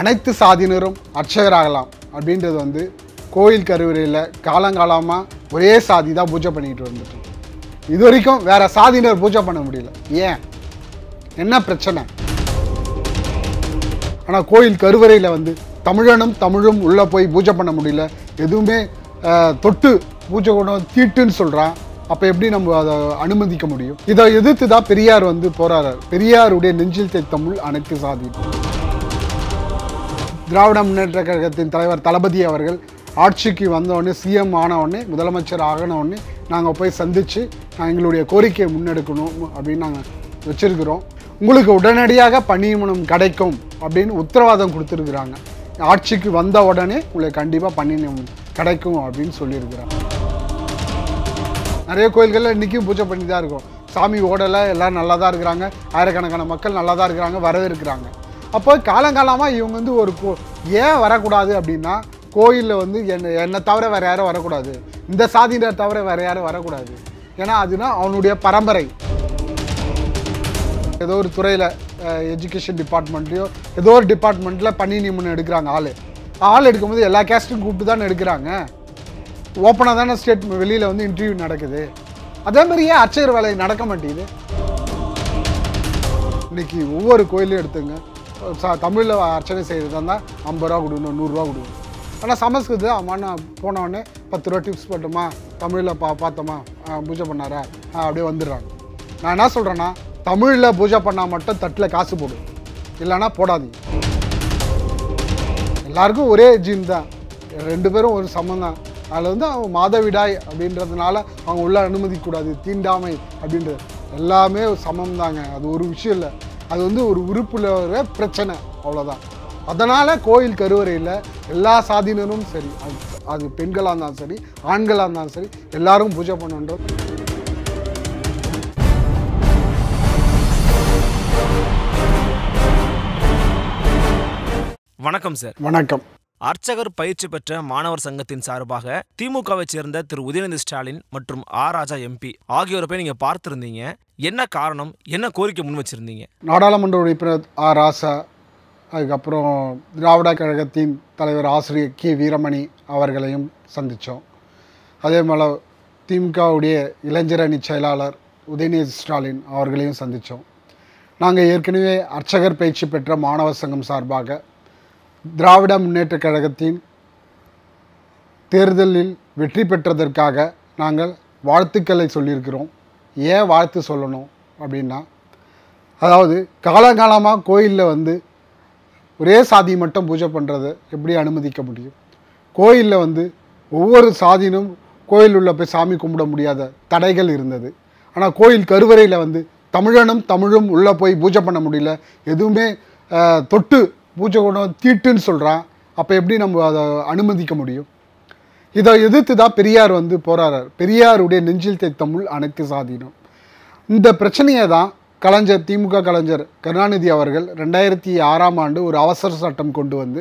அனைத்து சாதியினரும் அர்ச்சகராகலாம் அப்படின்றது வந்து கோயில் கருவறையில் காலங்காலமாக ஒரே சாதி தான் பூஜை பண்ணிக்கிட்டு வந்துட்டு இது வரைக்கும் வேறு சாதியினர் பூஜை பண்ண முடியல ஏன் என்ன பிரச்சனை ஆனால் கோயில் கருவறையில் வந்து தமிழனும் தமிழும் உள்ளே போய் பூஜை பண்ண முடியல எதுவுமே தொட்டு பூஜை கொண்டு தீட்டுன்னு சொல்கிறான் அப்போ எப்படி நம்ம அதை அனுமதிக்க முடியும் இதை எதிர்த்து தான் பெரியார் வந்து போராடுறார் பெரியாருடைய நெஞ்சில் தமிழ் அனைத்து சாதி திராவிட முன்னேற்ற கழகத்தின் தலைவர் தளபதி அவர்கள் ஆட்சிக்கு வந்தோடனே சிஎம் ஆனவுடனே முதலமைச்சர் ஆகினவுடனே நாங்கள் போய் சந்தித்து நாங்கள் எங்களுடைய கோரிக்கையை முன்னெடுக்கணும் அப்படின்னு நாங்கள் வச்சுருக்கிறோம் உங்களுக்கு உடனடியாக பணியமனம் கிடைக்கும் அப்படின்னு உத்தரவாதம் கொடுத்துருக்குறாங்க ஆட்சிக்கு வந்த உடனே உங்களுக்கு கண்டிப்பாக பணியமனம் கிடைக்கும் அப்படின்னு சொல்லியிருக்கிறாங்க நிறைய கோயில்களில் இன்றைக்கும் பூஜை பண்ணி தான் இருக்கும் சாமி ஓடலை எல்லாம் நல்லா தான் இருக்கிறாங்க ஆயிரக்கணக்கான மக்கள் நல்லா தான் இருக்கிறாங்க வரவேற்கிறாங்க அப்போ காலங்காலமாக இவங்க வந்து ஒரு கோ ஏன் வரக்கூடாது அப்படின்னா கோயிலில் வந்து என்னை என்னை தவிர வேறு யாரும் வரக்கூடாது இந்த சாதியினர் தவிர வேறு யாரும் வரக்கூடாது ஏன்னா அதுனா அவனுடைய பரம்பரை ஏதோ ஒரு துறையில் எஜுகேஷன் டிபார்ட்மெண்ட்லேயோ ஏதோ ஒரு டிபார்ட்மெண்ட்டில் பணி நியமனம் எடுக்கிறாங்க ஆள் ஆள் எடுக்கும்போது எல்லா கேஸ்ட்டும் கூப்பிட்டு தானே எடுக்கிறாங்க ஓப்பனாக தானே ஸ்டேட் வெளியில் வந்து இன்டர்வியூ நடக்குது அதே மாதிரியே அச்சகர் வேலை நடக்க மாட்டேங்குது இன்றைக்கி ஒவ்வொரு கோயிலையும் எடுத்துங்க தமிழில் அர்ச்சனை செய்கிறதா இருந்தால் ஐம்பது ரூபா கொடுக்கணும் நூறுரூவா கொடுக்கணும் ஆனால் சமஸ்கிருதம் அம்மாண்ணா போனவொடனே பத்து ரூபா டிப்ஸ் போட்டோமா தமிழில் பா பார்த்தோமா பூஜை பண்ணாரா அப்படியே வந்துடுறாங்க நான் என்ன சொல்கிறேன்னா தமிழில் பூஜை பண்ணால் மட்டும் தட்டில் காசு போடும் இல்லைன்னா போடாதீங்க எல்லாருக்கும் ஒரே ஜீன் தான் ரெண்டு பேரும் ஒரு சமம் தான் அதில் வந்து அவங்க மாதவிடாய் அப்படின்றதுனால அவங்க உள்ள அனுமதிக்கூடாது தீண்டாமை அப்படின்றது எல்லாமே சமம் தாங்க அது ஒரு விஷயம் இல்லை அது வந்து ஒரு உறுப்பில் பிரச்சனை அவ்வளோதான் அதனால் கோயில் கருவறையில் எல்லா சாதியினரும் சரி அது அது பெண்களாக இருந்தாலும் சரி ஆண்களாக இருந்தாலும் சரி எல்லாரும் பூஜை பண்ணுன்றோம் வணக்கம் சார் வணக்கம் அர்ச்சகர் பயிற்சி பெற்ற மாணவர் சங்கத்தின் சார்பாக திமுகவை சேர்ந்த திரு உதயநிதி ஸ்டாலின் மற்றும் ஆ ராஜா எம்பி ஆகியோரை போய் நீங்கள் பார்த்துருந்தீங்க என்ன காரணம் என்ன கோரிக்கை முன் வச்சிருந்தீங்க நாடாளுமன்ற உறுப்பினர் ஆ ராசா அதுக்கப்புறம் திராவிட கழகத்தின் தலைவர் ஆசிரியர் கே வீரமணி அவர்களையும் சந்தித்தோம் அதே போல் திமுகவுடைய இளைஞரணி செயலாளர் உதயநிதி ஸ்டாலின் அவர்களையும் சந்தித்தோம் நாங்கள் ஏற்கனவே அர்ச்சகர் பயிற்சி பெற்ற மாணவர் சங்கம் சார்பாக திராவிட முன்னேற்ற கழகத்தின் தேர்தலில் வெற்றி பெற்றதற்காக நாங்கள் வாழ்த்துக்களை சொல்லியிருக்கிறோம் ஏன் வாழ்த்து சொல்லணும் அப்படின்னா அதாவது காலங்காலமாக கோயிலில் வந்து ஒரே சாதி மட்டும் பூஜை பண்ணுறதை எப்படி அனுமதிக்க முடியும் கோயிலில் வந்து ஒவ்வொரு சாதியினும் கோயில் உள்ள போய் சாமி கும்பிட முடியாத தடைகள் இருந்தது ஆனால் கோயில் கருவறையில் வந்து தமிழனும் தமிழும் உள்ளே போய் பூஜை பண்ண முடியல எதுவுமே தொட்டு பூஜை கூடம் தீட்டுன்னு சொல்கிறான் அப்போ எப்படி நம்ம அதை அனுமதிக்க முடியும் இதை எதிர்த்து தான் பெரியார் வந்து போராடுறார் பெரியாருடைய நெஞ்சில் தைத்தமிழ் அனைத்து சாதீனம் இந்த பிரச்சனையை தான் கலைஞர் திமுக கலைஞர் கருணாநிதி அவர்கள் ரெண்டாயிரத்தி ஆறாம் ஆண்டு ஒரு அவசர சட்டம் கொண்டு வந்து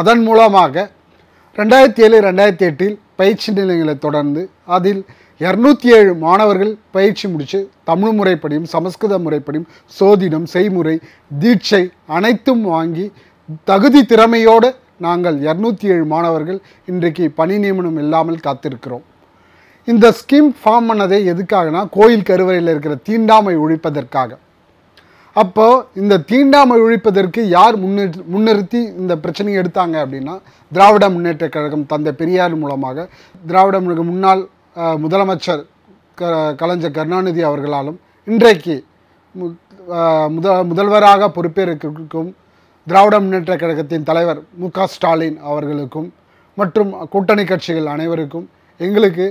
அதன் மூலமாக ரெண்டாயிரத்தி ஏழு ரெண்டாயிரத்தி எட்டில் பயிற்சி நிலையங்களை தொடர்ந்து அதில் இரநூத்தி ஏழு மாணவர்கள் பயிற்சி முடித்து தமிழ் முறைப்படியும் சமஸ்கிருத முறைப்படியும் சோதிடம் செய்முறை தீட்சை அனைத்தும் வாங்கி தகுதி திறமையோடு நாங்கள் இரநூத்தி ஏழு மாணவர்கள் இன்றைக்கு பணி நியமனம் இல்லாமல் காத்திருக்கிறோம் இந்த ஸ்கீம் ஃபார்ம் பண்ணதே எதுக்காகனா கோயில் கருவறையில் இருக்கிற தீண்டாமை ஒழிப்பதற்காக அப்போ இந்த தீண்டாமை ஒழிப்பதற்கு யார் முன்னிறு முன்னிறுத்தி இந்த பிரச்சனையை எடுத்தாங்க அப்படின்னா திராவிட முன்னேற்ற கழகம் தந்தை பெரியார் மூலமாக திராவிட முன்னாள் முதலமைச்சர் க கலைஞர் கருணாநிதி அவர்களாலும் இன்றைக்கு முத முதல்வராக பொறுப்பேற்கும் திராவிட முன்னேற்ற கழகத்தின் தலைவர் மு ஸ்டாலின் அவர்களுக்கும் மற்றும் கூட்டணி கட்சிகள் அனைவருக்கும் எங்களுக்கு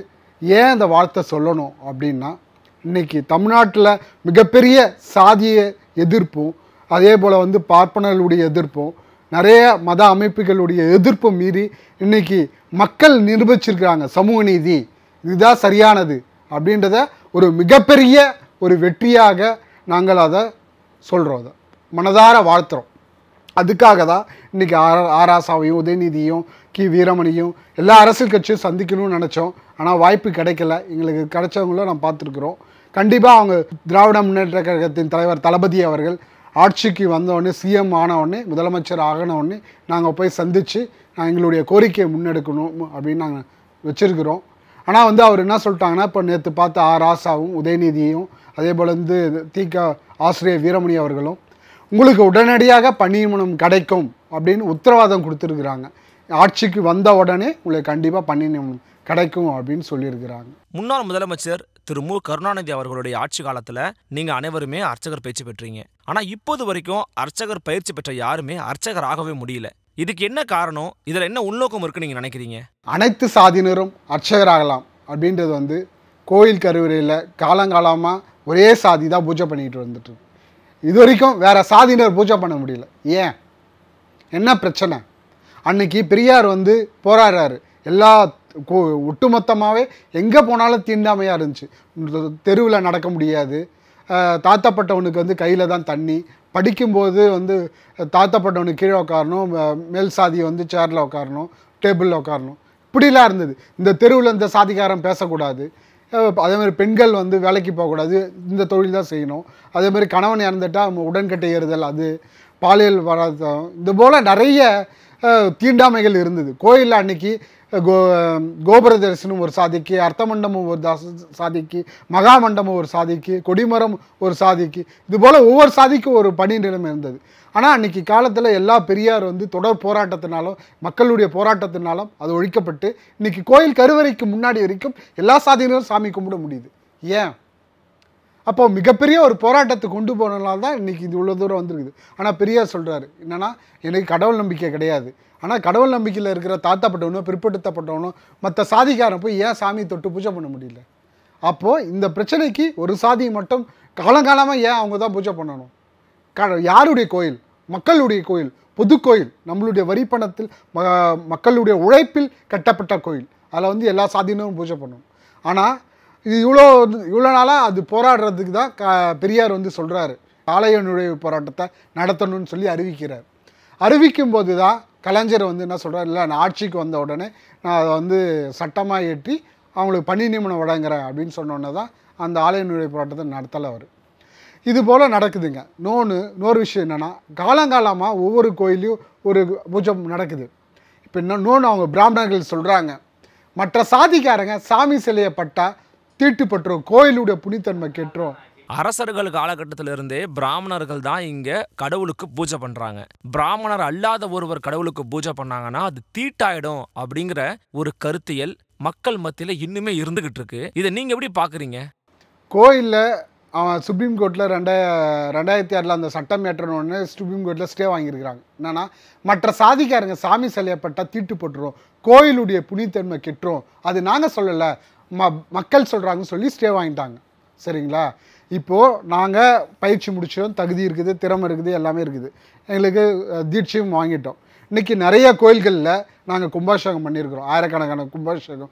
ஏன் அந்த வார்த்தை சொல்லணும் அப்படின்னா இன்றைக்கி தமிழ்நாட்டில் மிகப்பெரிய சாதிய எதிர்ப்பும் அதே போல் வந்து பார்ப்பனர்களுடைய எதிர்ப்பும் நிறைய மத அமைப்புகளுடைய எதிர்ப்பும் மீறி இன்றைக்கி மக்கள் நிரூபிச்சிருக்கிறாங்க சமூக நீதி இதுதான் சரியானது அப்படின்றத ஒரு மிகப்பெரிய ஒரு வெற்றியாக நாங்கள் அதை சொல்கிறோம் அதை மனதார வாழ்த்துறோம் அதுக்காக தான் இன்னைக்கு ஆர் ஆராசாவையும் உதயநிதியும் கி வீரமணியும் எல்லா அரசியல் கட்சியும் சந்திக்கணும்னு நினச்சோம் ஆனால் வாய்ப்பு கிடைக்கல எங்களுக்கு கிடைச்சவங்களும் நான் பார்த்துருக்குறோம் கண்டிப்பாக அவங்க திராவிட முன்னேற்ற கழகத்தின் தலைவர் தளபதி அவர்கள் ஆட்சிக்கு வந்தவொடனே சிஎம் ஆனவுடனே முதலமைச்சர் ஆகினவுடனே நாங்கள் போய் சந்தித்து நாங்கள் எங்களுடைய கோரிக்கையை முன்னெடுக்கணும் அப்படின்னு நாங்கள் வச்சுருக்கிறோம் ஆனால் வந்து அவர் என்ன சொல்லிட்டாங்கன்னா இப்போ நேற்று பார்த்த ஆ ராசாவும் உதயநிதியும் அதே போல் வந்து தீக்க ஆசிரியர் வீரமணி அவர்களும் உங்களுக்கு உடனடியாக பணிநியமனம் கிடைக்கும் அப்படின்னு உத்தரவாதம் கொடுத்துருக்குறாங்க ஆட்சிக்கு வந்த உடனே உங்களுக்கு கண்டிப்பாக பணிநியமனம் கிடைக்கும் அப்படின்னு சொல்லியிருக்கிறாங்க முன்னாள் முதலமைச்சர் திரு மு கருணாநிதி அவர்களுடைய ஆட்சி காலத்தில் நீங்கள் அனைவருமே அர்ச்சகர் பயிற்சி பெற்றீங்க ஆனால் இப்போது வரைக்கும் அர்ச்சகர் பயிற்சி பெற்ற யாருமே அர்ச்சகர் ஆகவே முடியல இதுக்கு என்ன காரணம் இதில் என்ன உள்நோக்கம் இருக்குன்னு நீங்கள் நினைக்கிறீங்க அனைத்து சாதியினரும் அர்ச்சகர் ஆகலாம் அப்படின்றது வந்து கோயில் கருவறையில் காலங்காலமாக ஒரே சாதி தான் பூஜை பண்ணிக்கிட்டு வந்துட்டு இது வரைக்கும் வேறு சாதியினர் பூஜை பண்ண முடியல ஏன் என்ன பிரச்சனை அன்னைக்கு பெரியார் வந்து போராடுறாரு எல்லா ஒட்டுமொத்தமாகவே எங்கே போனாலும் தீண்டாமையாக இருந்துச்சு தெருவில் நடக்க முடியாது தாத்தப்பட்டவனுக்கு வந்து கையில் தான் தண்ணி படிக்கும்போது வந்து தாத்தப்பட்டவனுக்கு கீழே உட்காரணும் மேல் சாதி வந்து சேரில் உட்காரணும் டேபிளில் உட்காரணும் இப்படிலாம் இருந்தது இந்த தெருவில் இந்த சாதிகாரம் பேசக்கூடாது அதே மாதிரி பெண்கள் வந்து வேலைக்கு போகக்கூடாது இந்த தொழில் தான் செய்யணும் அதே மாதிரி கணவன் இறந்துட்டால் உடன்கட்டை ஏறுதல் அது பாலியல் வராதம் இது போல் நிறைய தீண்டாமைகள் இருந்தது கோயிலில் அன்னைக்கு கோ கோபுர தரிசனம் ஒரு சாதிக்கு அர்த்தமண்டபம் ஒரு தாச சாதிக்கு மண்டபம் ஒரு சாதிக்கு கொடிமரம் ஒரு சாதிக்கு இதுபோல் ஒவ்வொரு சாதிக்கும் ஒரு பணி நிலைமை இருந்தது ஆனால் அன்றைக்கி காலத்தில் எல்லா பெரியார் வந்து தொடர் போராட்டத்தினாலும் மக்களுடைய போராட்டத்தினாலும் அது ஒழிக்கப்பட்டு இன்றைக்கி கோயில் கருவறைக்கு முன்னாடி வரைக்கும் எல்லா சாதியினரும் சாமி கும்பிட முடியுது ஏன் அப்போ மிகப்பெரிய ஒரு போராட்டத்தை கொண்டு போனனால தான் இன்றைக்கி இது இவ்வளோ தூரம் வந்திருக்குது ஆனால் பெரியார் சொல்கிறாரு என்னென்னா எனக்கு கடவுள் நம்பிக்கை கிடையாது ஆனால் கடவுள் நம்பிக்கையில் இருக்கிற தாத்தாப்பட்டவனோ பிற்படுத்தப்பட்டவனோ மற்ற சாதிக்காரன் போய் ஏன் சாமி தொட்டு பூஜை பண்ண முடியல அப்போது இந்த பிரச்சனைக்கு ஒரு சாதி மட்டும் காலங்காலமாக ஏன் அவங்க தான் பூஜை பண்ணணும் க யாருடைய கோயில் மக்களுடைய கோயில் பொதுக்கோயில் நம்மளுடைய வரிப்பணத்தில் ம மக்களுடைய உழைப்பில் கட்டப்பட்ட கோயில் அதில் வந்து எல்லா சாதியினரும் பூஜை பண்ணணும் ஆனால் இது இவ்வளோ இவ்வளோ நாளாக அது போராடுறதுக்கு தான் க பெரியார் வந்து சொல்கிறாரு ஆலய நுழைவு போராட்டத்தை நடத்தணும்னு சொல்லி அறிவிக்கிறார் அறிவிக்கும் போது தான் கலைஞர் வந்து என்ன சொல்கிறார் இல்லை நான் ஆட்சிக்கு வந்த உடனே நான் அதை வந்து சட்டமாக ஏற்றி அவங்களுக்கு பணி நியமனம் வழங்குறேன் அப்படின்னு சொன்னோன்னே தான் அந்த ஆலய நுழைவு போராட்டத்தை நடத்தலை அவர் இது போல் நடக்குதுங்க இன்னொன்று இன்னொரு விஷயம் என்னென்னா காலங்காலமாக ஒவ்வொரு கோயிலையும் ஒரு பூஜை நடக்குது இப்போ இன்னொன்று அவங்க பிராமணர்கள் சொல்கிறாங்க மற்ற சாதிக்காரங்க சாமி சிலையை பட்டால் தீட்டுப்பட்டுரும் கோயிலுடைய புனித்தன்மை கெட்டுரும் அரசர்கள் காலகட்டத்திலிருந்தே பிராமணர்கள் தான் இங்கே கடவுளுக்கு பூஜை பண்ணுறாங்க பிராமணர் அல்லாத ஒருவர் கடவுளுக்கு பூஜை பண்ணாங்கன்னா அது தீட்டாயிடும் அப்படிங்கிற ஒரு கருத்தியல் மக்கள் மத்தியில் இன்னுமே இருந்துகிட்டு இருக்கு இதை நீங்கள் எப்படி பார்க்குறீங்க கோயிலில் அவன் சுப்ரீம் கோர்ட்டில் ரெண்டாயிர ரெண்டாயிரத்தி ஆறில் அந்த சட்டம் ஏற்றணும்னு சுப்ரீம் கோர்ட்டில் ஸ்டே வாங்கியிருக்கிறாங்க என்னன்னா மற்ற சாதிக்காரங்க சாமி சிலையப்பட்டால் தீட்டு போட்டுரும் கோயிலுடைய புனித்தன்மை கெட்டுரும் அது நாங்கள் சொல்லலை ம மக்கள் சொல்கிறாங்கன்னு சொல்லி ஸ்டே வாங்கிட்டாங்க சரிங்களா இப்போது நாங்கள் பயிற்சி முடித்தோம் தகுதி இருக்குது திறமை இருக்குது எல்லாமே இருக்குது எங்களுக்கு தீட்சையும் வாங்கிட்டோம் இன்றைக்கி நிறைய கோயில்களில் நாங்கள் கும்பாபிஷேகம் பண்ணியிருக்கிறோம் ஆயிரக்கணக்கான கும்பாபிஷேகம்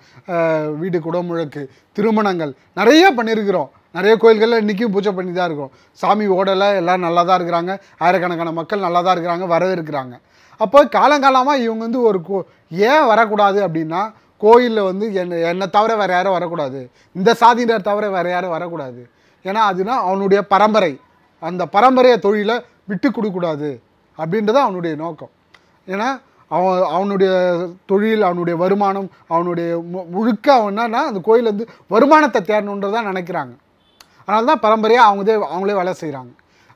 வீடு குடமுழக்கு திருமணங்கள் நிறைய பண்ணியிருக்கிறோம் நிறைய கோயில்களில் இன்றைக்கும் பூஜை பண்ணி தான் இருக்கிறோம் சாமி ஓடலை எல்லாம் நல்லா தான் இருக்கிறாங்க ஆயிரக்கணக்கான மக்கள் நல்லா தான் இருக்கிறாங்க வரவேற்கிறாங்க அப்போ காலங்காலமாக இவங்க வந்து ஒரு ஏன் வரக்கூடாது அப்படின்னா கோயிலில் வந்து என்னை என்னை தவிர வேறு யாரும் வரக்கூடாது இந்த சாதியினர் தவிர வேறு யாரும் வரக்கூடாது ஏன்னா அதுனா அவனுடைய பரம்பரை அந்த பரம்பரையை தொழிலை விட்டு கொடுக்கூடாது அப்படின்றது அவனுடைய நோக்கம் ஏன்னா அவன் அவனுடைய தொழில் அவனுடைய வருமானம் அவனுடைய முழுக்க அவன் என்னன்னா அந்த கோயில் வந்து வருமானத்தை தேடணுன்றதான் நினைக்கிறாங்க அதனால தான் பரம்பரையாக அவங்கதே அவங்களே வேலை செய்கிறாங்க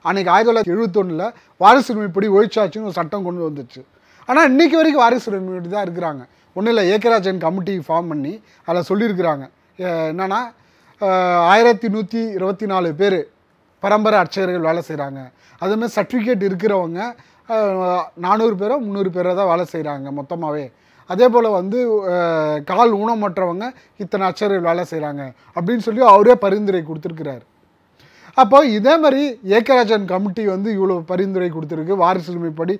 அன்றைக்கி ஆயிரத்தி தொள்ளாயிரத்தி எழுபத்தொன்னில் வாரிசுரிமைப்படி ஒழிச்சாச்சுன்னு ஒரு சட்டம் கொண்டு வந்துச்சு ஆனால் இன்றைக்கி வரைக்கும் வாரிசுரிமைப்படி தான் இருக்கிறாங்க ஒன்றும் இல்லை ஏக்கராஜன் கமிட்டி ஃபார்ம் பண்ணி அதில் சொல்லியிருக்கிறாங்க என்னென்னா ஆயிரத்தி நூற்றி இருபத்தி நாலு பேர் பரம்பரை அர்ச்சகர்கள் வேலை செய்கிறாங்க அதுமாதிரி சர்டிஃபிகேட் இருக்கிறவங்க நானூறு பேரோ முந்நூறு பேரோ தான் வேலை செய்கிறாங்க மொத்தமாகவே அதே போல் வந்து கால் ஊனமற்றவங்க இத்தனை அச்சர்கள் வேலை செய்கிறாங்க அப்படின்னு சொல்லி அவரே பரிந்துரை கொடுத்துருக்கிறார் அப்போ இதே மாதிரி ஏக்கராஜன் கமிட்டி வந்து இவ்வளோ பரிந்துரை கொடுத்துருக்கு வாரிசுரிமைப்படி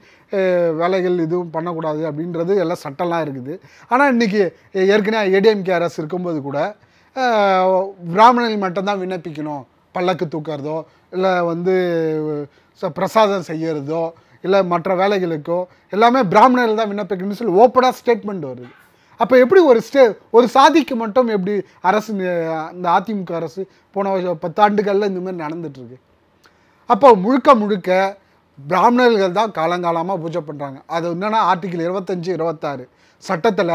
வேலைகள் இதுவும் பண்ணக்கூடாது அப்படின்றது எல்லாம் சட்டம்லாம் இருக்குது ஆனால் இன்றைக்கி ஏற்கனவே ஏடிஎம்கே அரசு இருக்கும்போது கூட பிராமணர்கள் மட்டும்தான் விண்ணப்பிக்கணும் பல்லக்கு தூக்கிறதோ இல்லை வந்து பிரசாதம் செய்கிறதோ இல்லை மற்ற வேலைகளுக்கோ எல்லாமே பிராமணர்கள் தான் விண்ணப்பிக்கணும்னு சொல்லி ஓப்பனாக ஸ்டேட்மெண்ட் வருது அப்போ எப்படி ஒரு ஸ்டே ஒரு சாதிக்கு மட்டும் எப்படி அரசு இந்த அதிமுக அரசு போன வருஷம் பத்தாண்டுகளில் இந்த மாதிரி நடந்துட்டுருக்கு அப்போ முழுக்க முழுக்க பிராமணர்கள் தான் காலங்காலமாக பூஜை பண்ணுறாங்க அது என்னென்னா ஆர்டிகிள் இருபத்தஞ்சி இருபத்தாறு சட்டத்தில்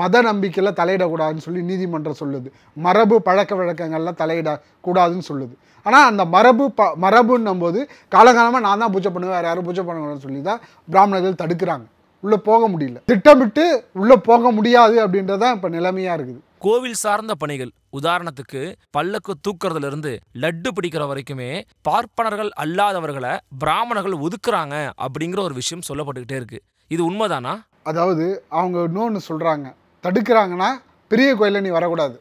மத நம்பிக்கையில் தலையிடக்கூடாதுன்னு சொல்லி நீதிமன்றம் சொல்லுது மரபு பழக்க வழக்கங்களில் தலையிடக்கூடாதுன்னு சொல்லுது ஆனால் அந்த மரபு ப மரபுன்னும்போது காலங்காலமாக காலகாலமாக நான் தான் பூஜை பண்ணுவேன் வேறு யாரும் பூஜை பண்ணக்கூடாதுன்னு சொல்லி தான் பிராமணர்கள் தடுக்கிறாங்க உள்ளே போக முடியல திட்டமிட்டு உள்ளே போக முடியாது அப்படின்றதான் இப்போ நிலைமையாக இருக்குது கோவில் சார்ந்த பணிகள் உதாரணத்துக்கு பல்லக்கு தூக்குறதுல இருந்து லட்டு பிடிக்கிற வரைக்குமே பார்ப்பனர்கள் அல்லாதவர்களை பிராமணர்கள் ஒதுக்குறாங்க அப்படிங்கிற ஒரு விஷயம் சொல்லப்பட்டுக்கிட்டே இருக்கு இது உண்மைதானா அதாவது அவங்க இன்னொன்று சொல்கிறாங்க தடுக்கிறாங்கன்னா பெரிய கோயிலில் நீ வரக்கூடாது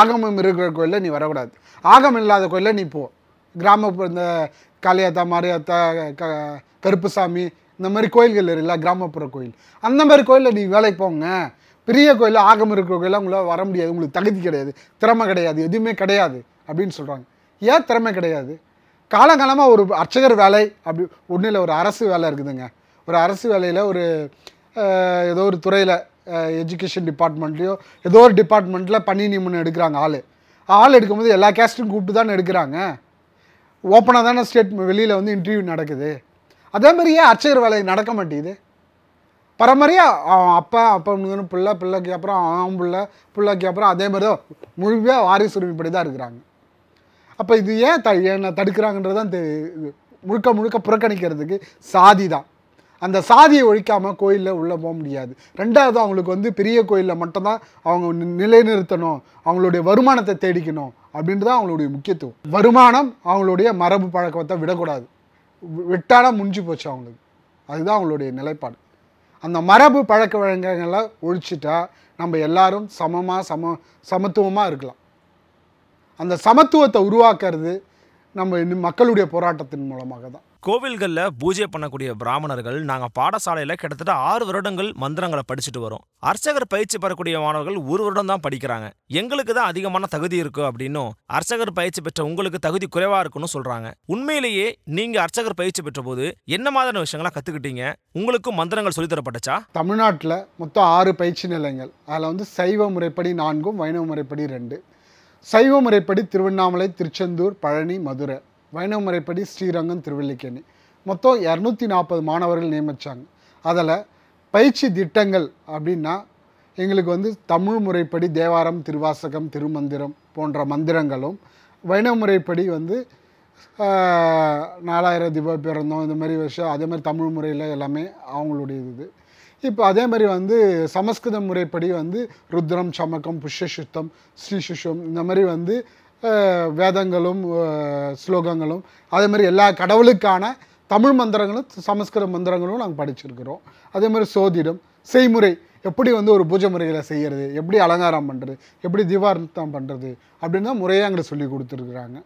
ஆகமம் இருக்கிற கோயிலில் நீ வரக்கூடாது ஆகமம் இல்லாத கோயிலில் நீ போ கிராம இந்த காளியாத்தா மாரியாத்தா க கருப்புசாமி இந்த மாதிரி கோயில்கள் இருக்குல்ல கிராமப்புற கோயில் அந்த மாதிரி கோயிலில் நீங்கள் வேலைக்கு போங்க பெரிய கோயில் ஆகம் இருக்கிற கோயிலாக உங்களால் வர முடியாது உங்களுக்கு தகுதி கிடையாது திறமை கிடையாது எதுவுமே கிடையாது அப்படின்னு சொல்கிறாங்க ஏன் திறமை கிடையாது காலங்காலமாக ஒரு அர்ச்சகர் வேலை அப்படி ஒன்றும் இல்லை ஒரு அரசு வேலை இருக்குதுங்க ஒரு அரசு வேலையில் ஒரு ஏதோ ஒரு துறையில் எஜுகேஷன் டிபார்ட்மெண்ட்லேயோ ஏதோ ஒரு டிபார்ட்மெண்ட்டில் பணி நியமனம் எடுக்கிறாங்க ஆள் ஆள் எடுக்கும்போது எல்லா கேஸ்ட்டும் கூப்பிட்டு தானே எடுக்கிறாங்க ஓப்பனாக தானே ஸ்டேட் வெளியில் வந்து இன்டர்வியூ நடக்குது அதே மாதிரியே அர்ச்சகர் வேலை நடக்க மாட்டேங்குது பரம்பரையாக அவன் அப்பா அப்பனுக்கு பிள்ளை பிள்ளைக்கு அப்புறம் அவன் பிள்ளை பிள்ளைக்கு அப்புறம் அதே மாதிரி தான் முழுமையாக வாரிசு உரிமைப்படி தான் இருக்கிறாங்க அப்போ இது ஏன் த என்னை தடுக்கிறாங்கன்றது தான் தெ முழுக்க முழுக்க புறக்கணிக்கிறதுக்கு சாதி தான் அந்த சாதியை ஒழிக்காமல் கோயிலில் உள்ளே போக முடியாது ரெண்டாவது அவங்களுக்கு வந்து பெரிய கோயிலில் மட்டும்தான் அவங்க நிலைநிறுத்தணும் அவங்களுடைய வருமானத்தை தேடிக்கணும் அப்படின்றது அவங்களுடைய முக்கியத்துவம் வருமானம் அவங்களுடைய மரபு பழக்கத்தை விடக்கூடாது விட்டானா முடிஞ்சு போச்சு அவங்களுக்கு அதுதான் அவங்களுடைய நிலைப்பாடு அந்த மரபு பழக்க வழக்கங்களை ஒழிச்சிட்டா நம்ம எல்லாரும் சமமாக சம சமத்துவமாக இருக்கலாம் அந்த சமத்துவத்தை உருவாக்குறது நம்ம மக்களுடைய போராட்டத்தின் மூலமாக தான் கோவில்களில் பூஜை பண்ணக்கூடிய பிராமணர்கள் நாங்கள் பாடசாலையில் கிட்டத்தட்ட ஆறு வருடங்கள் மந்திரங்களை படிச்சுட்டு வரோம் அர்ச்சகர் பயிற்சி பெறக்கூடிய மாணவர்கள் ஒரு வருடம் தான் படிக்கிறாங்க எங்களுக்கு தான் அதிகமான தகுதி இருக்கு அப்படின்னும் அர்ச்சகர் பயிற்சி பெற்ற உங்களுக்கு தகுதி குறைவாக இருக்குன்னு சொல்கிறாங்க உண்மையிலேயே நீங்கள் அர்ச்சகர் பயிற்சி பெற்ற போது என்ன மாதிரியான விஷயங்களா கற்றுக்கிட்டீங்க உங்களுக்கு மந்திரங்கள் சொல்லித்தரப்பட்டுச்சா தமிழ்நாட்டில் மொத்தம் ஆறு பயிற்சி நிலையங்கள் அதில் வந்து சைவ முறைப்படி நான்கும் வைணவ முறைப்படி ரெண்டு சைவ முறைப்படி திருவண்ணாமலை திருச்செந்தூர் பழனி மதுரை வைணவ முறைப்படி ஸ்ரீரங்கம் திருவல்லிக்கேணி மொத்தம் இரநூத்தி நாற்பது மாணவர்கள் நியமித்தாங்க அதில் பயிற்சி திட்டங்கள் அப்படின்னா எங்களுக்கு வந்து தமிழ் முறைப்படி தேவாரம் திருவாசகம் திருமந்திரம் போன்ற மந்திரங்களும் வைணவ முறைப்படி வந்து நாலாயிரம் திவ பிறந்தோம் இந்த மாதிரி விஷயம் அதே மாதிரி தமிழ் முறையில் எல்லாமே அவங்களுடைய இது இப்போ அதே மாதிரி வந்து சமஸ்கிருத முறைப்படி வந்து ருத்ரம் சமக்கம் புஷ்ய சுத்தம் ஸ்ரீ இந்த மாதிரி வந்து வேதங்களும் ஸ்லோகங்களும் அதே மாதிரி எல்லா கடவுளுக்கான தமிழ் மந்திரங்களும் சமஸ்கிருத மந்திரங்களும் நாங்கள் படிச்சிருக்கிறோம் அதே மாதிரி சோதிடம் செய்முறை எப்படி வந்து ஒரு பூஜை முறைகளை செய்கிறது எப்படி அலங்காரம் பண்ணுறது எப்படி தீபார்த்தம் பண்ணுறது அப்படின்னு தான் முறையாக எங்களை சொல்லி கொடுத்துருக்குறாங்க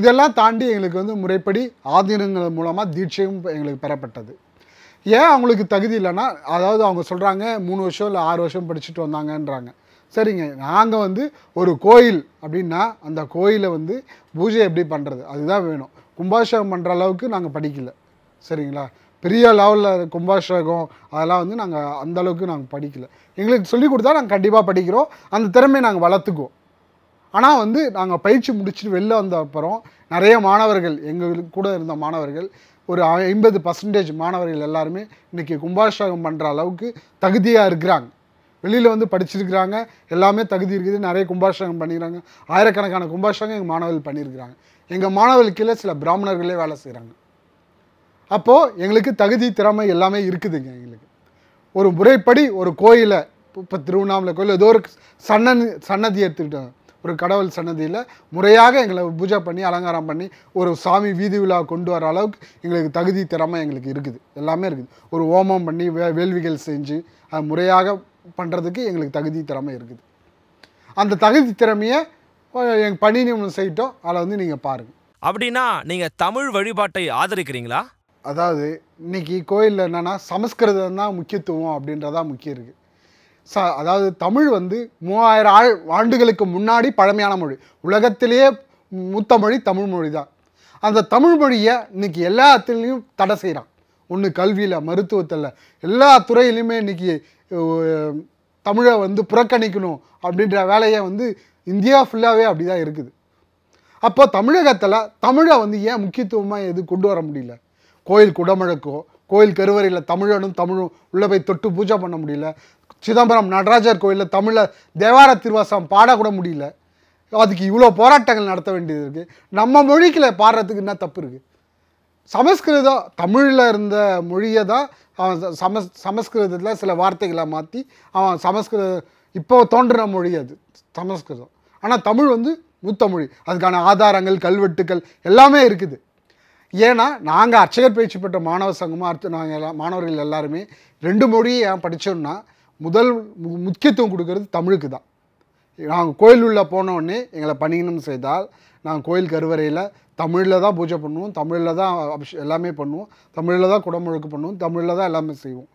இதெல்லாம் தாண்டி எங்களுக்கு வந்து முறைப்படி ஆதீனங்கள் மூலமாக தீட்சையும் எங்களுக்கு பெறப்பட்டது ஏன் அவங்களுக்கு தகுதி இல்லைன்னா அதாவது அவங்க சொல்கிறாங்க மூணு வருஷம் இல்லை ஆறு வருஷம் படிச்சுட்டு வந்தாங்கன்றாங்க சரிங்க நாங்கள் வந்து ஒரு கோயில் அப்படின்னா அந்த கோயிலை வந்து பூஜை எப்படி பண்ணுறது அதுதான் வேணும் கும்பாபிஷேகம் பண்ணுற அளவுக்கு நாங்கள் படிக்கல சரிங்களா பெரிய லெவலில் கும்பாபிஷேகம் அதெல்லாம் வந்து நாங்கள் அந்த அளவுக்கு நாங்கள் படிக்கல எங்களுக்கு சொல்லிக் கொடுத்தா நாங்கள் கண்டிப்பாக படிக்கிறோம் அந்த திறமையை நாங்கள் வளர்த்துக்குவோம் ஆனால் வந்து நாங்கள் பயிற்சி முடிச்சுட்டு வெளில வந்த அப்புறம் நிறைய மாணவர்கள் எங்களுக்கு கூட இருந்த மாணவர்கள் ஒரு ஐம்பது பர்சன்டேஜ் மாணவர்கள் எல்லாருமே இன்றைக்கி கும்பாஷேகம் பண்ணுற அளவுக்கு தகுதியாக இருக்கிறாங்க வெளியில் வந்து படிச்சிருக்கிறாங்க எல்லாமே தகுதி இருக்குது நிறைய கும்பாஷகம் பண்ணிக்கிறாங்க ஆயிரக்கணக்கான கும்பாஷகம் எங்கள் மாணவர்கள் பண்ணியிருக்கிறாங்க எங்கள் மாணவர்கள் கீழே சில பிராமணர்களே வேலை செய்கிறாங்க அப்போது எங்களுக்கு தகுதி திறமை எல்லாமே இருக்குதுங்க எங்களுக்கு ஒரு முறைப்படி ஒரு கோயிலை இப்போ திருவண்ணாமலை கோயில் ஏதோ ஒரு சன்னன் சன்னதி எடுத்துக்கிட்டோம் ஒரு கடவுள் சன்னதியில் முறையாக எங்களை பூஜை பண்ணி அலங்காரம் பண்ணி ஒரு சாமி வீதி விழா கொண்டு வர அளவுக்கு எங்களுக்கு தகுதி திறமை எங்களுக்கு இருக்குது எல்லாமே இருக்குது ஒரு ஓமம் பண்ணி வே வேள்விகள் செஞ்சு அது முறையாக பண்ணுறதுக்கு எங்களுக்கு தகுதி திறமை இருக்குது அந்த தகுதி திறமையை எங்கள் பணி நியமனம் செய்யிட்டோம் அதில் வந்து நீங்கள் பாருங்கள் அப்படின்னா நீங்கள் தமிழ் வழிபாட்டை ஆதரிக்கிறீங்களா அதாவது இன்றைக்கி கோயிலில் என்னென்னா சமஸ்கிருதம் தான் முக்கியத்துவம் அப்படின்றதா முக்கியம் இருக்குது ச அதாவது தமிழ் வந்து மூவாயிரம் ஆள் ஆண்டுகளுக்கு முன்னாடி பழமையான மொழி உலகத்திலேயே மூத்த மொழி தமிழ் மொழி தான் அந்த தமிழ் மொழியை இன்றைக்கி எல்லாத்துலேயும் தடை செய்கிறான் ஒன்று கல்வியில் மருத்துவத்தில் எல்லா துறையிலையுமே இன்றைக்கி தமிழை வந்து புறக்கணிக்கணும் அப்படின்ற வேலையை வந்து இந்தியா ஃபுல்லாகவே அப்படி தான் இருக்குது அப்போ தமிழகத்தில் தமிழை வந்து ஏன் முக்கியத்துவமாக எது கொண்டு வர முடியல கோயில் குடமழக்கோ கோயில் கருவறையில் தமிழனும் தமிழும் உள்ளே போய் தொட்டு பூஜை பண்ண முடியல சிதம்பரம் நடராஜர் கோயிலில் தமிழை தேவார திருவாசம் பாடக்கூட முடியல அதுக்கு இவ்வளோ போராட்டங்கள் நடத்த வேண்டியது இருக்குது நம்ம மொழிக்கில் பாடுறதுக்கு என்ன தப்பு இருக்குது சமஸ்கிருதம் தமிழில் இருந்த மொழியை தான் அவன் சமஸ் சமஸ்கிருதத்தில் சில வார்த்தைகளை மாற்றி அவன் சமஸ்கிருத இப்போ தோன்றுற மொழி அது சமஸ்கிருதம் ஆனால் தமிழ் வந்து மூத்த மொழி அதுக்கான ஆதாரங்கள் கல்வெட்டுக்கள் எல்லாமே இருக்குது ஏன்னா நாங்கள் அர்ச்சகர் பயிற்சி பெற்ற மாணவ சங்கமாக அடுத்து நாங்கள் எல்லாம் மாணவர்கள் எல்லாருமே ரெண்டு மொழியை ஏன் படித்தோம்னா முதல் முக்கியத்துவம் கொடுக்கறது தமிழுக்கு தான் நாங்கள் கோயில் உள்ளே போனோடனே எங்களை பணியினம் செய்தால் நாங்கள் கோயில் கருவறையில் தமிழில் தான் பூஜை பண்ணுவோம் தமிழில் தான் அபிஷ் எல்லாமே பண்ணுவோம் தமிழில் தான் குடமுழுக்கு பண்ணுவோம் தமிழில் தான் எல்லாமே செய்வோம்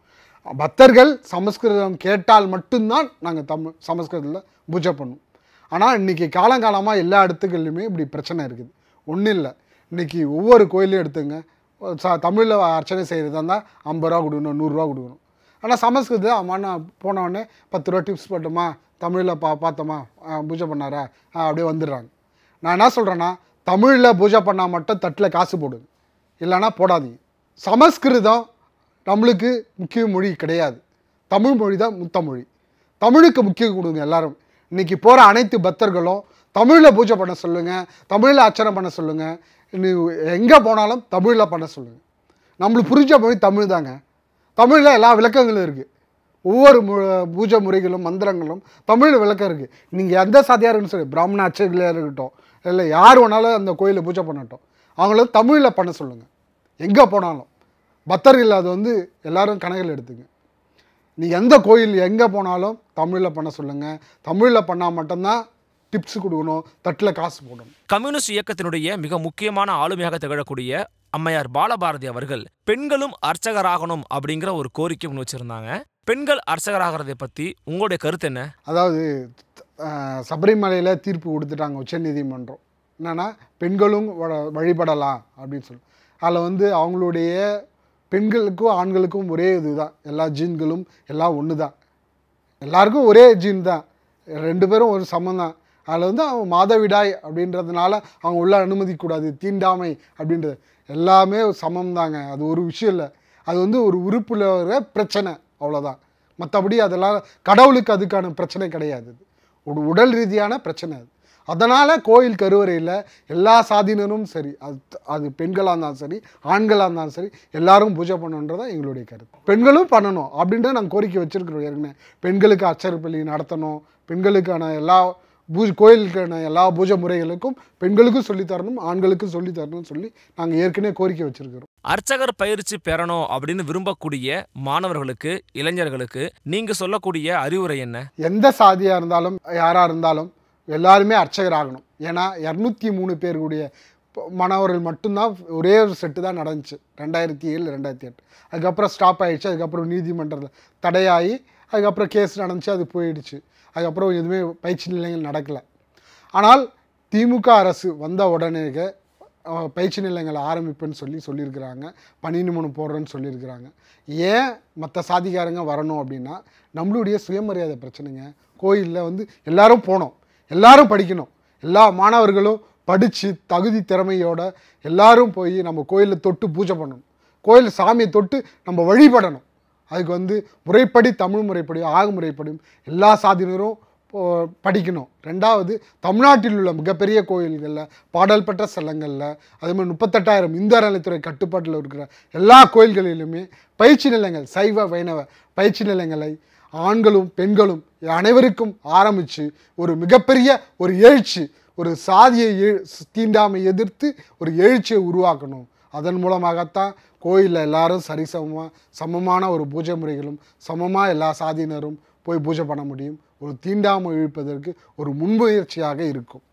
பக்தர்கள் சமஸ்கிருதம் கேட்டால் மட்டும்தான் நாங்கள் தமிழ் சமஸ்கிருதத்தில் பூஜை பண்ணுவோம் ஆனால் இன்றைக்கி காலங்காலமாக எல்லா இடத்துக்கள்லையுமே இப்படி பிரச்சனை இருக்குது ஒன்றும் இல்லை இன்றைக்கி ஒவ்வொரு கோயிலையும் எடுத்துங்க ச தமிழில் அர்ச்சனை செய்கிறதா இருந்தால் ஐம்பது ரூபா கொடுக்கணும் நூறுரூவா கொடுக்கணும் ஆனால் சமஸ்கிருதம் அம்மா நான் போனவுடனே பத்து ரூபா டிப்ஸ் போட்டோமா தமிழில் பா பார்த்தோமா பூஜை பண்ணாரா அப்படியே வந்துடுறாங்க நான் என்ன சொல்கிறேன்னா தமிழில் பூஜை பண்ணால் மட்டும் தட்டில் காசு போடுங்க இல்லைனா போடாதீங்க சமஸ்கிருதம் நம்மளுக்கு முக்கிய மொழி கிடையாது தமிழ் மொழி தான் முத்த மொழி தமிழுக்கு முக்கியம் கொடுங்க எல்லோரும் இன்றைக்கி போகிற அனைத்து பக்தர்களும் தமிழில் பூஜை பண்ண சொல்லுங்கள் தமிழில் அச்சனை பண்ண சொல்லுங்கள் எங்கே போனாலும் தமிழில் பண்ண சொல்லுங்கள் நம்மளுக்கு புரிஞ்ச மொழி தமிழ் தாங்க தமிழில் எல்லா விளக்கங்களும் இருக்குது ஒவ்வொரு பூஜை முறைகளும் மந்திரங்களும் தமிழில் விளக்கம் இருக்குது நீங்கள் எந்த சாதியாக இருக்குன்னு சொல்லி பிராமண அச்சர்களாக இருக்கட்டும் இல்லை யார் வேணாலும் அந்த கோயிலில் பூஜை பண்ணட்டும் அவங்கள தமிழில் பண்ண சொல்லுங்கள் எங்கே போனாலும் பக்தர்கள் அது வந்து எல்லோரும் கணக்கில் எடுத்துங்க நீ எந்த கோயில் எங்கே போனாலும் தமிழில் பண்ண சொல்லுங்கள் தமிழில் பண்ணால் மட்டும்தான் டிப்ஸ் கொடுக்கணும் தட்டில் காசு போடணும் கம்யூனிஸ்ட் இயக்கத்தினுடைய மிக முக்கியமான ஆளுமையாக திகழக்கூடிய அம்மையார் பாலபாரதி அவர்கள் பெண்களும் அர்ச்சகராகணும் அப்படிங்கிற ஒரு கோரிக்கை முன் வச்சுருந்தாங்க பெண்கள் அர்ச்சகராகிறதை பற்றி உங்களுடைய கருத்து என்ன அதாவது சபரிமலையில் தீர்ப்பு கொடுத்துட்டாங்க உச்சநீதிமன்றம் என்னென்னா பெண்களும் வழிபடலாம் அப்படின்னு சொல்லி அதில் வந்து அவங்களுடைய பெண்களுக்கும் ஆண்களுக்கும் ஒரே இது தான் எல்லா ஜீன்களும் எல்லாம் ஒன்று தான் எல்லாருக்கும் ஒரே ஜீன் தான் ரெண்டு பேரும் ஒரு சமம் தான் அதில் வந்து அவங்க மாதவிடாய் அப்படின்றதுனால அவங்க உள்ள அனுமதிக்கூடாது தீண்டாமை அப்படின்றது எல்லாமே சமம் தாங்க அது ஒரு விஷயம் இல்லை அது வந்து ஒரு உறுப்பில் பிரச்சனை அவ்வளோதான் மற்றபடி அதெல்லாம் கடவுளுக்கு அதுக்கான பிரச்சனை கிடையாது ஒரு உடல் ரீதியான பிரச்சனை அது அதனால் கோயில் கருவறையில் எல்லா சாதியினரும் சரி அது அது பெண்களாக இருந்தாலும் சரி ஆண்களாக இருந்தாலும் சரி எல்லாரும் பூஜை பண்ணணுன்றதான் எங்களுடைய கருத்து பெண்களும் பண்ணணும் அப்படின்றத நாங்கள் கோரிக்கை வச்சுருக்கிறோம் ஏற்கனவே பெண்களுக்கு அச்சரப்பள்ளி நடத்தணும் பெண்களுக்கான எல்லா பூஜ் கோயிலுக்கான எல்லா பூஜை முறைகளுக்கும் பெண்களுக்கும் சொல்லித்தரணும் ஆண்களுக்கும் சொல்லித்தரணும்னு சொல்லி நாங்கள் ஏற்கனவே கோரிக்கை வச்சுருக்கிறோம் அர்ச்சகர் பயிற்சி பெறணும் அப்படின்னு விரும்பக்கூடிய மாணவர்களுக்கு இளைஞர்களுக்கு நீங்க சொல்லக்கூடிய அறிவுரை என்ன எந்த சாதியா இருந்தாலும் யாரா இருந்தாலும் எல்லாருமே அர்ச்சகர் ஆகணும் ஏன்னா இரநூத்தி மூணு பேருடைய மாணவர்கள் மட்டும்தான் ஒரே ஒரு செட்டு தான் நடந்துச்சு ரெண்டாயிரத்தி ஏழு ரெண்டாயிரத்தி எட்டு அதுக்கப்புறம் ஸ்டாப் ஆகிடுச்சு அதுக்கப்புறம் நீதிமன்றத்தில் தடையாகி அதுக்கப்புறம் கேஸ் நடந்துச்சு அது போயிடுச்சு அதுக்கப்புறம் எதுவுமே பயிற்சி நிலையங்கள் நடக்கலை ஆனால் திமுக அரசு வந்த உடனே பயிற்சி நிலையங்களை ஆரம்பிப்புன்னு சொல்லி சொல்லியிருக்கிறாங்க பன்னெண்டு மூணு போடுறேன்னு சொல்லியிருக்கிறாங்க ஏன் மற்ற சாதிகாரங்க வரணும் அப்படின்னா நம்மளுடைய சுயமரியாதை பிரச்சனைங்க கோயிலில் வந்து எல்லாரும் போனோம் எல்லாரும் படிக்கணும் எல்லா மாணவர்களும் படித்து தகுதி திறமையோட எல்லாரும் போய் நம்ம கோயிலில் தொட்டு பூஜை பண்ணணும் கோயில் சாமியை தொட்டு நம்ம வழிபடணும் அதுக்கு வந்து முறைப்படி தமிழ் முறைப்படி ஆக முறைப்படியும் எல்லா சாதியினரும் படிக்கணும் ரெண்டாவது தமிழ்நாட்டில் உள்ள மிகப்பெரிய கோயில்களில் பாடல் பெற்ற ஸ்தலங்களில் அதே மாதிரி முப்பத்தெட்டாயிரம் இந்து அறநிலைத்துறை கட்டுப்பாட்டில் இருக்கிற எல்லா கோயில்களிலுமே பயிற்சி நிலையங்கள் சைவ வைணவ பயிற்சி நிலையங்களை ஆண்களும் பெண்களும் அனைவருக்கும் ஆரம்பித்து ஒரு மிகப்பெரிய ஒரு எழுச்சி ஒரு சாதியை தீண்டாமை எதிர்த்து ஒரு எழுச்சியை உருவாக்கணும் அதன் மூலமாகத்தான் கோயிலில் எல்லாரும் சரிசமமாக சமமான ஒரு பூஜை முறைகளும் சமமாக எல்லா சாதியினரும் போய் பூஜை பண்ண முடியும் ஒரு தீண்டாமல் இழுப்பதற்கு ஒரு முன்முயற்சியாக இருக்கும்